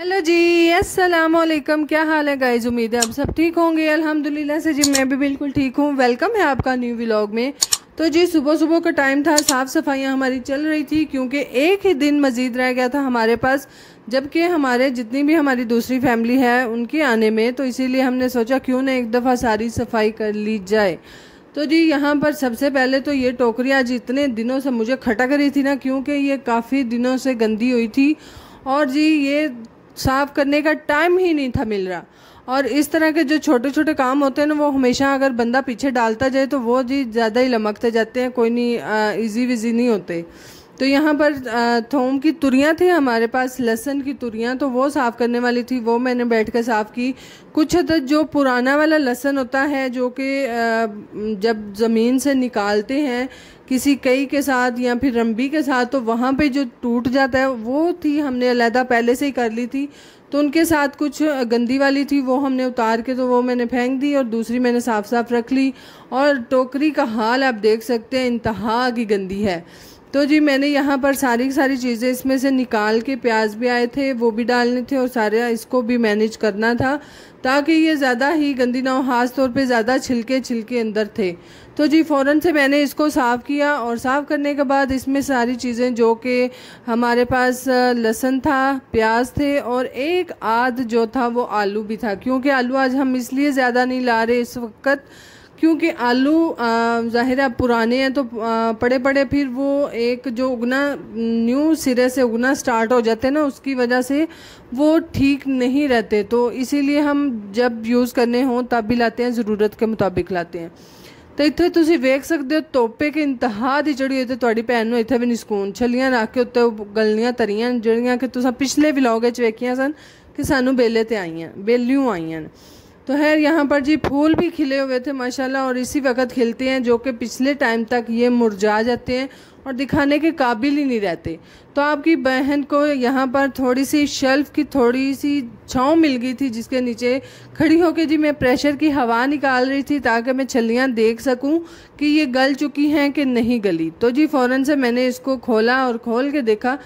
hello जी अस्सलाम वालेकुम क्या हाल है गाइज उम्मीद है आप सब ठीक होंगे अल्हम्दुलिल्लाह से जी मैं भी बिल्कुल ठीक हूँ वेलकम है आपका न्यू व्लॉग में तो जी सुबह सुबह का टाइम था साफ़ सफाइयाँ हमारी चल रही थी क्योंकि एक ही दिन मज़ीद रह गया था हमारे पास जबकि हमारे जितनी भी हमारी दूसरी फैमिली है उनके आने में तो इसीलिए हमने सोचा क्यों ना एक दफ़ा सारी सफाई कर ली जाए तो जी यहाँ पर सबसे पहले तो ये टोकरी आज इतने दिनों से मुझे खटक रही थी ना क्योंकि ये काफ़ी दिनों से गंदी हुई थी और जी ये साफ करने का टाइम ही नहीं था मिल रहा और इस तरह के जो छोटे छोटे काम होते हैं ना वो हमेशा अगर बंदा पीछे डालता जाए तो वो जी ज़्यादा ही लमकते जाते हैं कोई नहीं इजी विजी नहीं होते तो यहाँ पर थोम की तुरियाँ थी हमारे पास लहसन की तुरियाँ तो वो साफ़ करने वाली थी वो मैंने बैठ कर साफ़ की कुछ हद तक जो पुराना वाला लहसन होता है जो कि जब ज़मीन से निकालते हैं किसी कई के साथ या फिर रम्बी के साथ तो वहाँ पे जो टूट जाता है वो थी हमने अलहदा पहले से ही कर ली थी तो उनके साथ कुछ गंदी वाली थी वो हमने उतार के तो वो मैंने फेंक दी और दूसरी मैंने साफ साफ रख ली और टोकरी का हाल आप देख सकते हैं इंतहा की गंदी है तो जी मैंने यहाँ पर सारी की सारी चीज़ें इसमें से निकाल के प्याज भी आए थे वो भी डालने थे और सारे इसको भी मैनेज करना था ताकि ये ज़्यादा ही गंदी ना हो ख़ास तौर पे ज़्यादा छिलके छिलके अंदर थे तो जी फ़ौरन से मैंने इसको साफ़ किया और साफ़ करने के बाद इसमें सारी चीज़ें जो कि हमारे पास लहसन था प्याज थे और एक आध जो था वो आलू भी था क्योंकि आलू आज हम इसलिए ज़्यादा नहीं ला रहे इस वक्त क्योंकि आलू ज़ाहिर है पुराने हैं तो पड़े पड़े फिर वो एक जो उगना न्यू सिरे से उगना स्टार्ट हो जाते हैं ना उसकी वजह से वो ठीक नहीं रहते तो इसीलिए हम जब यूज़ करने हों तब भी लाते हैं ज़रूरत के ਮੁਤਾਬਿਕ ਲਾਤੇ ਹੈ ਤਾਂ ਇੱਥੇ ਤੁਸੀਂ ਵੇਖ ਸਕਦੇ ਹੋ ਤੋਪੇ ਕੇ ਇੰਤਹਾ ਦੀ ਜਿਹੜੀ ਤੇ ਤੁਹਾਡੀ ਭੈਣ ਨੂੰ ਇੱਥੇ ਵੀ ਨਹੀਂ ਸਕੂਨ ਛੱਲੀਆਂ ਰੱਖ ਕੇ ਉੱਤੇ ਗਲਨੀਆਂ ਤਰੀਆਂ ਜਿਹੜੀਆਂ ਕਿ ਤੁਸੀਂ ਪਿਛਲੇ ਵਲੌਗ ਵਿੱਚ ਵੇਖੀਆਂ ਸਨ ਕਿ ਸਾਨੂੰ ਬੇਲੇ ਤੇ ਆਈਆਂ ਬੇਲਿਓਂ ਆਈਆਂ तो खैर यहाँ पर जी फूल भी खिले हुए थे माशाल्लाह और इसी वक्त खिलते हैं जो कि पिछले टाइम तक ये मुरझा जाते हैं और दिखाने के काबिल ही नहीं रहते तो आपकी बहन को यहाँ पर थोड़ी सी शेल्फ़ की थोड़ी सी छाँव मिल गई थी जिसके नीचे खड़ी होकर जी मैं प्रेशर की हवा निकाल रही थी ताकि मैं छलियाँ देख सकूँ कि ये गल चुकी हैं कि नहीं गली तो जी फ़ौरन से मैंने इसको खोला और खोल के देखा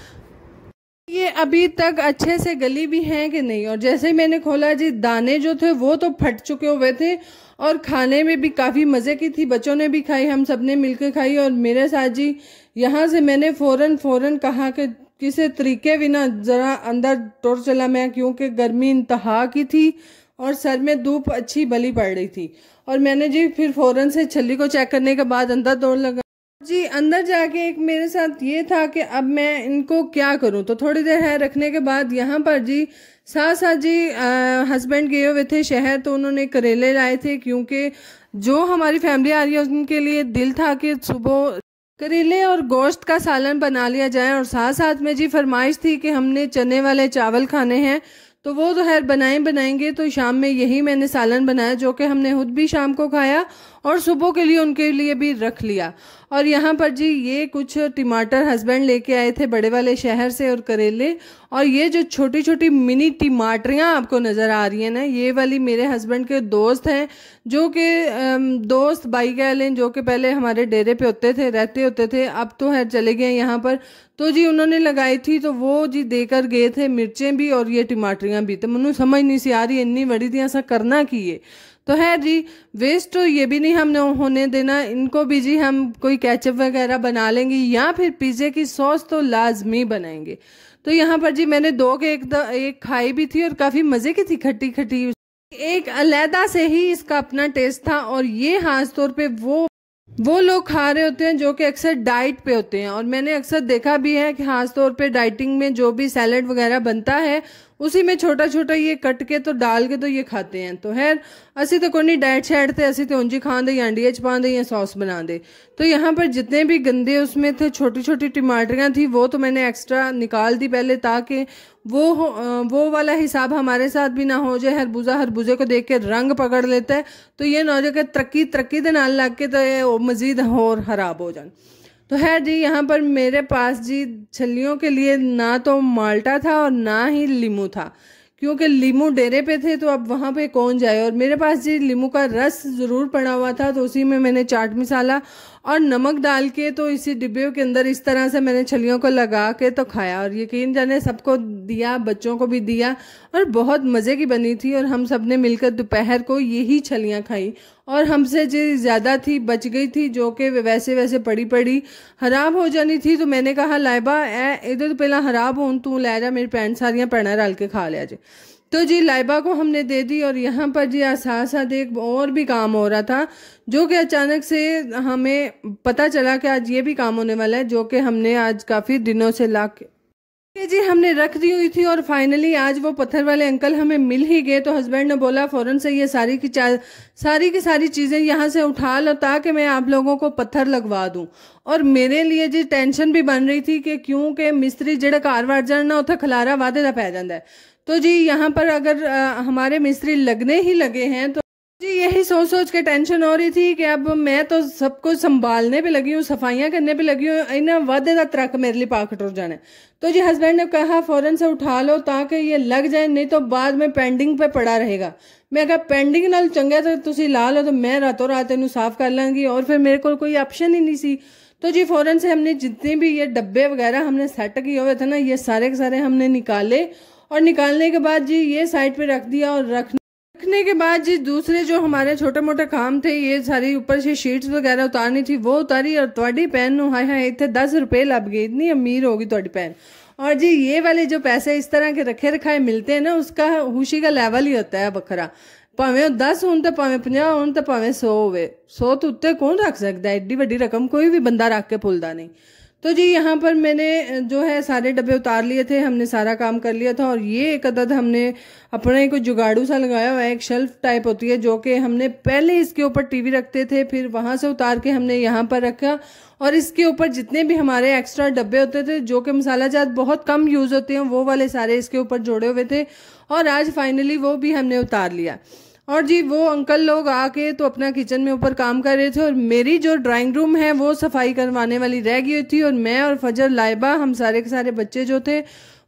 ये अभी तक अच्छे से गली भी है कि नहीं और जैसे ही मैंने खोला जी दाने जो थे वो तो फट चुके हुए थे और खाने में भी काफ़ी मज़े की थी बच्चों ने भी खाई हम सब ने मिलकर खाई और मेरे साथ जी यहाँ से मैंने फ़ौरन फ़ौरन कहा कि किसी तरीके बिना ज़रा अंदर टोर चला मैं क्योंकि गर्मी इंतहा की थी और सर में धूप अच्छी बली पड़ रही थी और मैंने जी फिर फ़ौरन से छली को चेक करने के बाद अंदर दौड़ लगा जी अंदर जाके एक मेरे साथ ये था कि अब मैं इनको क्या करूं तो थोड़ी देर है रखने के बाद यहाँ पर जी साथ साथ जी हस्बैंड गए हुए थे शहर तो उन्होंने करेले लाए थे क्योंकि जो हमारी फैमिली आ रही है उनके लिए दिल था कि सुबह करेले और गोश्त का सालन बना लिया जाए और साथ साथ में जी फरमाइश थी कि हमने चने वाले चावल खाने हैं तो वो तो खैर बनाए बनाएंगे तो शाम में यही मैंने सालन बनाया जो कि हमने खुद भी शाम को खाया और सुबह के लिए उनके लिए भी रख लिया और यहाँ पर जी ये कुछ टमाटर हस्बैंड लेके आए थे बड़े वाले शहर से और करेले और ये जो छोटी छोटी मिनी टमाटरियाँ आपको नज़र आ रही हैं ना ये वाली मेरे हस्बैंड के दोस्त हैं जो कि दोस्त बाई एलन जो कि पहले हमारे डेरे पे होते थे रहते होते थे अब तो है चले गए यहाँ पर तो जी उन्होंने लगाई थी तो वो जी देकर गए थे मिर्चें भी और ये टमाटरियाँ भी तो मनु समझ नहीं सी आ रही इन्नी बड़ी थी ऐसा करना की है तो है जी वेस्ट तो ये भी नहीं हम होने देना इनको भी जी हम कोई कैचअप वगैरह बना लेंगे या फिर पिज़्ज़े की सॉस तो लाजमी बनाएंगे तो यहाँ पर जी मैंने दो के एक द, एक खाई भी थी और काफ़ी मज़े की थी खट्टी खट्टी एक अलहदा से ही इसका अपना टेस्ट था और ये खास तौर पे वो वो लोग खा रहे होते हैं जो कि अक्सर डाइट पे होते हैं और मैंने अक्सर देखा भी है कि खास तौर पे डाइटिंग में जो भी सैलड वगैरह बनता है उसी में छोटा छोटा ये कट के तो डाल के तो ये खाते हैं तो खैर असी तो कोई डाइट शाइट थे असी तो उंजी खाते या अंडिया च पाते या सॉस बना दे तो यहाँ पर जितने भी गंदे उसमें थे छोटी छोटी टमाटरियाँ थी वो तो मैंने एक्स्ट्रा निकाल दी पहले ताकि वो वो वाला हिसाब हमारे साथ भी ना हो जाए हरबूजा हरबूजे को देख के रंग पकड़ लेता है तो ये ना हो जाए कि तरक्की तरक्की के नाल लग के तो मजीद होर खराब हो जाए तो है जी यहाँ पर मेरे पास जी छलियों के लिए ना तो माल्टा था और ना ही लीमू था क्योंकि लीमू डेरे पे थे तो अब वहाँ पे कौन जाए और मेरे पास जी लीमू का रस ज़रूर पड़ा हुआ था तो उसी में मैंने चाट मसाला और नमक डाल के तो इसी डिब्बे के अंदर इस तरह से मैंने छलियों को लगा के तो खाया और यकीन जाने सबको दिया बच्चों को भी दिया और बहुत मज़े की बनी थी और हम सब ने मिलकर दोपहर को यही छलियाँ खाई और हमसे जो ज़्यादा थी बच गई थी जो कि वैसे वैसे पड़ी पड़ी ख़राब हो जानी थी तो मैंने कहा लाइबा ए इधर तो पहला खराब हो तू लै जा मेरी पैंट सारियाँ पैणा डाल के खा लिया जे तो जी लाइबा को हमने दे दी और यहाँ पर जी आसासा देख और भी काम हो रहा था जो कि अचानक से हमें पता चला कि आज ये भी काम होने वाला है जो कि हमने आज काफ़ी दिनों से ला के जी हमने रख दी हुई थी और फाइनली आज वो पत्थर वाले अंकल हमें मिल ही गए तो हस्बैंड ने बोला फ़ौरन से ये सारी की सारी की सारी चीज़ें यहाँ से उठा लो ताकि मैं आप लोगों को पत्थर लगवा दूँ और मेरे लिए जी टेंशन भी बन रही थी कि क्योंकि मिस्त्री जेड़ा कारवार जाना उ खलारा वादे का पै जाता है तो जी यहाँ पर अगर आ, हमारे मिस्त्री लगने ही लगे हैं तो जी यही सोच सोच के टेंशन हो रही थी कि अब मैं तो सब कुछ संभालने पे लगी हूँ सफाइयाँ करने पे लगी हूँ इन्हें वादे का ट्रक मेरे लिए पाकट हो जाने तो जी हस्बैंड ने कहा फ़ौरन से उठा लो ताकि ये लग जाए नहीं तो बाद में पेंडिंग पे पड़ा रहेगा मैं कहा पेंडिंग नाल चंगा तो तुम ला लो तो मैं रातों रात इन साफ कर लाँगी और फिर मेरे को कोई ऑप्शन ही नहीं सी तो जी फ़ौरन से हमने जितने भी ये डब्बे वगैरह हमने सेट किए हुए थे ना ये सारे के सारे हमने निकाले और निकालने के बाद जी ये साइड पे रख दिया और रख रखने के बाद जी दूसरे जो हमारे छोटे मोटे काम थे ये सारी ऊपर से शीट्स वगैरह उतारनी थी वो उतारी और थोड़ी पेन हाय हाय इतने दस रुपए लग गए इतनी अमीर होगी थोड़ी पेन और जी ये वाले जो पैसे इस तरह के रखे रखाए मिलते हैं ना उसका खुशी का लेवल ही होता है बखरा दस हो तो भावे पंजा हो तो भावे सौ हो सौ तो उत्ते कौन रख सकता है एड्डी ਵੱਡੀ रकम कोई भी बंदा रख के भुलता नहीं तो जी यहाँ पर मैंने जो है सारे डब्बे उतार लिए थे हमने सारा काम कर लिया था और ये एक अदद हमने अपने को जुगाड़ू सा लगाया हुआ है एक शेल्फ टाइप होती है जो कि हमने पहले इसके ऊपर टीवी रखते थे फिर वहाँ से उतार के हमने यहाँ पर रखा और इसके ऊपर जितने भी हमारे एक्स्ट्रा डब्बे होते थे जो कि मसाला जात बहुत कम यूज़ होते हैं वो वाले सारे इसके ऊपर जोड़े हुए थे और आज फाइनली वो भी हमने उतार लिया और जी वो अंकल लोग आके तो अपना किचन में ऊपर काम कर रहे थे और मेरी जो ड्राइंग रूम है वो सफाई करवाने वाली रह गई थी और मैं और फजर लाइबा हम सारे के सारे बच्चे जो थे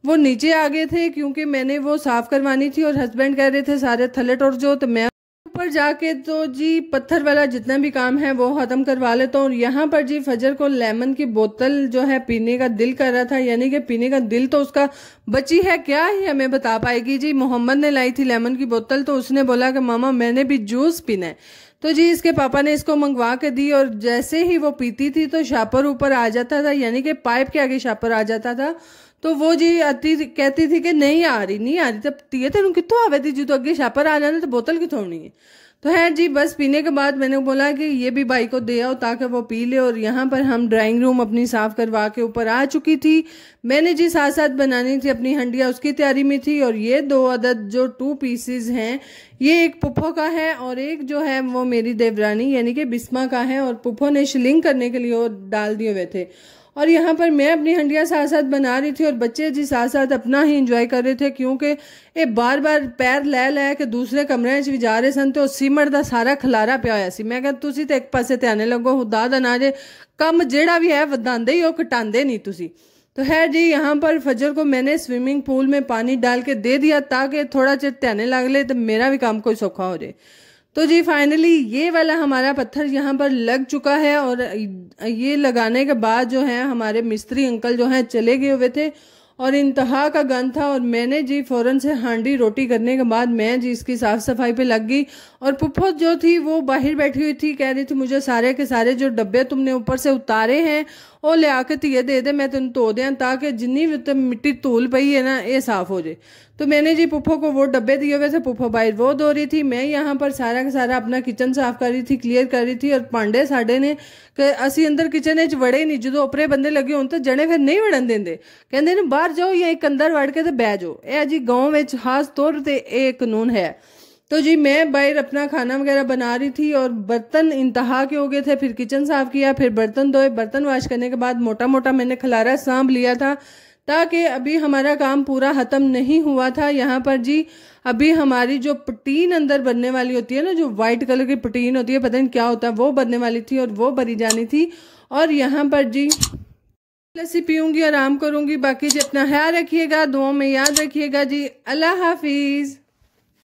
वो नीचे आ गए थे क्योंकि मैंने वो साफ़ करवानी थी और हस्बैंड कह रहे थे सारे थलेट और जो तो मैं ऊपर जाके तो जी पत्थर वाला जितना भी काम है वो ख़त्म करवा लेता हूँ यहाँ पर जी फजर को लेमन की बोतल जो है पीने का दिल कर रहा था यानी कि पीने का दिल तो उसका बची है क्या ही हमें बता पाएगी जी मोहम्मद ने लाई थी लेमन की बोतल तो उसने बोला कि मामा मैंने भी जूस पीना है तो जी इसके पापा ने इसको मंगवा के दी और जैसे ही वो पीती थी तो शापर ऊपर आ जाता था यानी कि पाइप के आगे शापर आ जाता था तो वो जी अति कहती थी कि नहीं आ रही नहीं आ रही तब तीय तेन कितों आवे थी जी तो अगे छापर आ जाने तो बोतल कितों होनी है तो है जी बस पीने के बाद मैंने बोला कि ये भी भाई को दे आओ ताकि वो पी ले और यहाँ पर हम ड्राइंग रूम अपनी साफ़ करवा के ऊपर आ चुकी थी मैंने जी साथ साथ बनानी थी अपनी हंडिया उसकी तैयारी में थी और ये दो अदद जो टू पीसेस हैं ये एक पुप्पो का है और एक जो है वो मेरी देवरानी यानी कि बिस्मा का है और पुप्पो ने शिलिंग करने के लिए डाल दिए हुए थे और यहाँ पर मैं अपनी हंडिया साथ साथ बना रही थी और बच्चे जी साथ साथ अपना ही इंजॉय कर रहे थे क्योंकि ये बार बार पैर लै लै के दूसरे कमरे च भी जा रहे सन तो ਉਹ ਸਿਮਰ ਦਾ ਸਾਰਾ ਖਲਾਰਾ ਪਿਆ ਹੋਇਆ ਸੀ ਮੈਂ ਕਿਹਾ ਤੁਸੀਂ ਤੇ ਇੱਕ ਪਾਸੇ ਧਿਆਨੇ ਲੱਗੋ ਖੁਦਾ ਦਾ ਨਾਜੇ ਕੰਮ ਜਿਹੜਾ ਵੀ ਹੈ नहीं ਤੁਸੀਂ तो है जी यहाँ पर फजर को मैंने स्विमिंग पूल में पानी डाल के दे दिया ताकि थोड़ा चिर ध्यान लग ले तो मेरा भी काम कोई सौखा हो जाए तो जी फाइनली ये वाला हमारा पत्थर यहाँ पर लग चुका है और ये लगाने के बाद जो है हमारे मिस्त्री अंकल जो हैं चले गए हुए थे और इंतहा का गन था और मैंने जी फ़ौरन से हांडी रोटी करने के बाद मैं जी इसकी साफ़ सफाई पे लग गई और पुप्पो जो थी वो बाहर बैठी हुई थी कह रही थी मुझे सारे के सारे जो डब्बे तुमने ऊपर से उतारे हैं वो ले के तीए तो दे दे मैं तेन तो दें ताकि जिन्नी तो मिट्टी धूल पई है ना ये साफ़ हो जाए तो मैंने जी पुप्पो को वो डब्बे दिए हुए थे पुप्पो बाहर वो धो रही थी मैं यहाँ पर सारा का सारा अपना किचन साफ कर रही थी क्लियर कर रही थी और ਭਾਂਡੇ साढ़े ने असी अंदर किचन ਕਿਚਨ ਵਿੱਚ ਵੜੇ ਨਹੀਂ ਜਦੋਂ ਉਪਰੇ ਬੰਦੇ ਲੱਗੇ ਹੋਣ ਤਾਂ ਜਣੇ ਫਿਰ ਨਹੀਂ ਵੜਨ ਦਿੰਦੇ ਕਹਿੰਦੇ ਨੇ ਬਾਹਰ ਜਾਓ ਜਾਂ ਇੱਕ ਅੰਦਰ ਵੜ ਕੇ ਤੇ ਬਹਿ ਜਾਓ ਇਹ ਜੀ گاؤں ਵਿੱਚ ਖਾਸ ਤੌਰ ਤੇ ਇਹ ਕਾਨੂੰਨ ਹੈ तो जी मैं बाहर अपना खाना वगैरह बना रही थी और बर्तन इंतहा के हो गए थे फिर किचन साफ किया फिर बर्तन धोए बर्तन वाश करने के बाद मोटा मोटा मैंने खलारा सांभ लिया था ताकि अभी हमारा काम पूरा ख़त्म नहीं हुआ था यहाँ पर जी अभी हमारी जो पटीन अंदर बनने वाली होती है ना जो वाइट कलर की पटीन होती है पता नहीं क्या होता है वो बनने वाली थी और वो भरी जानी थी और यहाँ पर जी लस्सी पीऊँगी आराम करूँगी बाकी जी अपना ख्याल रखिएगा दुआओं में याद रखिएगा जी अल्लाह हाफिज़